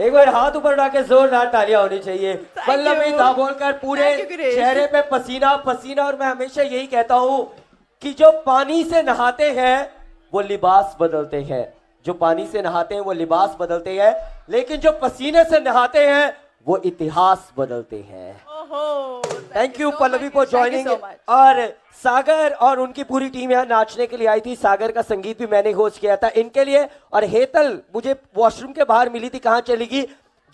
एक बार हाथ ऊपर उठा के जोरदार तालियां होनी चाहिए वल्लभ भाई बोलकर पूरे चेहरे पे पसीना पसीना और मैं हमेशा यही कहता हूं कि जो पानी से नहाते हैं वो लिबास बदलते हैं जो पानी से नहाते हैं वो लिबास बदलते हैं लेकिन जो पसीने से नहाते हैं वो इतिहास बदलते हैं thank you Pallavi for joining और सागर और उनकी पूरी टीम यहाँ नाचने के लिए आई थी सागर का संगीत भी मैंने होस्ट किया था इनके लिए और हेतल मुझे वॉशरूम के बाहर मिली थी कहाँ चलेगी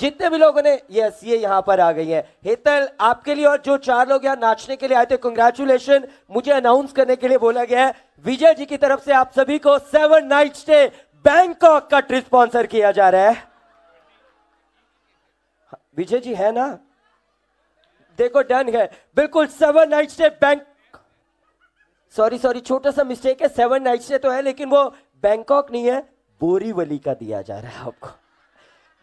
जितने भी लोगों ने यस ये यहाँ पर आ गई है हेतल आपके लिए और जो चार लोग यहाँ नाचने के लिए आए थे कंग्रेचुलेशन मुझे अनाउंस करने के लिए बोला गया है विजय जी की तरफ से आप सभी को सेवन नाइट स्टे बैंकॉक का ट्रिप स्पॉन्सर किया जा रहा है हाँ, विजय जी है ना देखो डन है बिल्कुल seven night stay bank sorry sorry छोटा सा मिस्टेक है सेवन नाइट स्टे तो है लेकिन वो बैंकॉक नहीं है बोरीवली का दिया जा रहा है आपको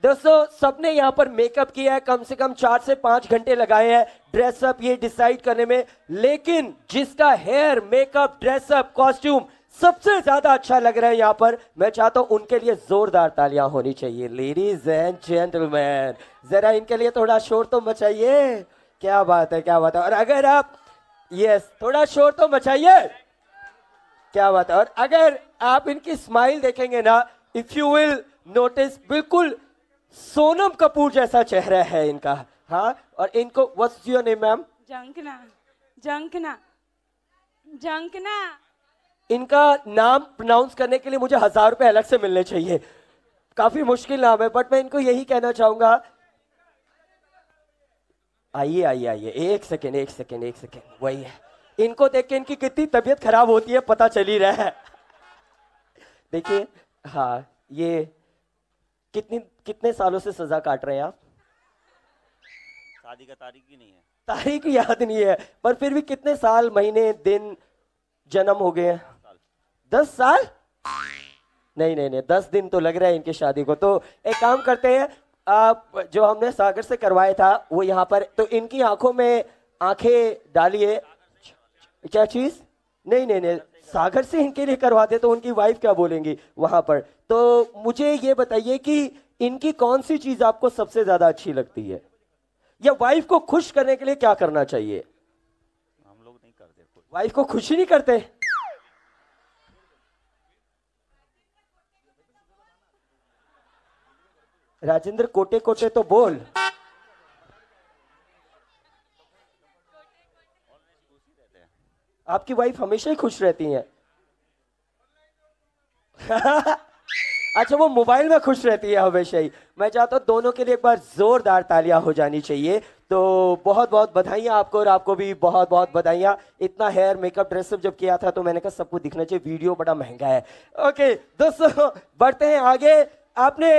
दोस्तों सबने यहाँ पर मेकअप किया है कम से कम चार से पांच घंटे लगाए हैं ड्रेसअप ये डिसाइड करने में लेकिन जिसका हेयर मेकअप ड्रेसअप कॉस्ट्यूम सबसे ज्यादा अच्छा लग रहा है यहाँ पर मैं चाहता हूँ उनके लिए जोरदार तालियां होनी चाहिए लेडीज एंड जेंटलमैन जरा इनके लिए थोड़ा शोर तो मचाइए क्या बात है क्या बात है और अगर आप यस थोड़ा शोर तो मचाइए क्या बात है और अगर आप इनकी स्माइल देखेंगे ना इफ यू विल नोटिस बिल्कुल सोनम कपूर जैसा चेहरा है इनका हाँ और इनको व्हाट्स योर नेम मैम जंकना जंकना जंकना इनका नाम प्रोनाउंस करने के लिए मुझे हजार रुपए अलग से मिलने चाहिए काफी मुश्किल नाम है बट मैं इनको यही कहना चाहूंगा आइए आइए आइए एक सेकेंड एक सेकेंड एक सेकेंड वही है इनको देख के इनकी कितनी तबीयत खराब होती है पता चल ही रहा है देखिए हाँ ये कितनी कितने सालों से सजा काट रहे हैं आप शादी का तारीख भी नहीं है तारीख याद नहीं है पर फिर भी कितने साल महीने दिन जन्म हो गए हैं दस साल नहीं नहीं नहीं दस दिन तो लग रहा है इनके शादी को तो एक काम करते हैं जो हमने सागर से करवाया था वो यहाँ पर तो इनकी आंखों में आंखें डालिए क्या चीज नहीं नहीं नहीं सागर से इनके लिए करवाते तो उनकी वाइफ क्या बोलेंगी वहां पर तो मुझे ये बताइए कि इनकी कौन सी चीज आपको सबसे ज्यादा अच्छी लगती है या वाइफ को खुश करने के लिए क्या करना चाहिए हम लोग नहीं करते वाइफ को खुश ही नहीं करते राजेंद्र कोटे कोटे तो बोल आपकी वाइफ हमेशा ही खुश रहती है अच्छा वो मोबाइल में खुश रहती है हमेशा ही मैं चाहता हूँ दोनों के लिए एक बार जोरदार तालियां हो जानी चाहिए तो बहुत बहुत बधाइयाँ आपको और आपको भी बहुत बहुत बधाइयाँ इतना हेयर मेकअप ड्रेसअप जब किया था तो मैंने कहा सबको दिखना चाहिए वीडियो बड़ा महंगा है ओके दोस्तों बढ़ते हैं आगे आपने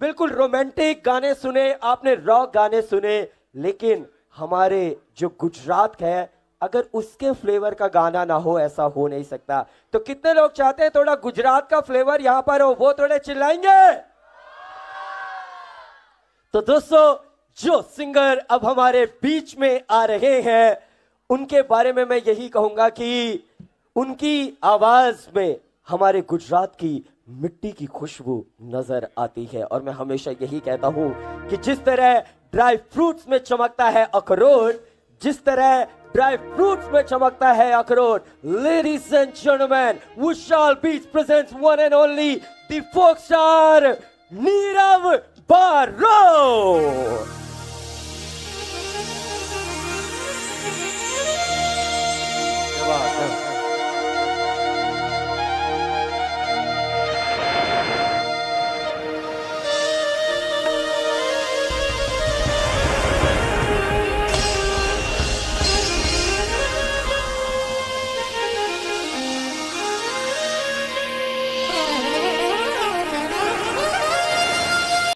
बिल्कुल रोमांटिक गाने सुने आपने रॉक गाने सुने लेकिन हमारे जो गुजरात है अगर उसके फ्लेवर का गाना ना हो ऐसा हो नहीं सकता तो कितने लोग चाहते हैं थोड़ा गुजरात का फ्लेवर यहां पर हो वो थोड़े चिल्लाएंगे तो दोस्तों जो सिंगर अब हमारे बीच में आ रहे हैं उनके बारे में मैं यही कहूंगा कि उनकी आवाज में हमारे गुजरात की मिट्टी की खुशबू नजर आती है और मैं हमेशा यही कहता हूं कि जिस तरह ड्राई फ्रूट्स में चमकता है अखरोट जिस तरह ड्राई फ्रूट्स में चमकता है अखरोट लेडीज एंड जेंटलमैन विशाल बीच presents one and only the folk star Nirav बारो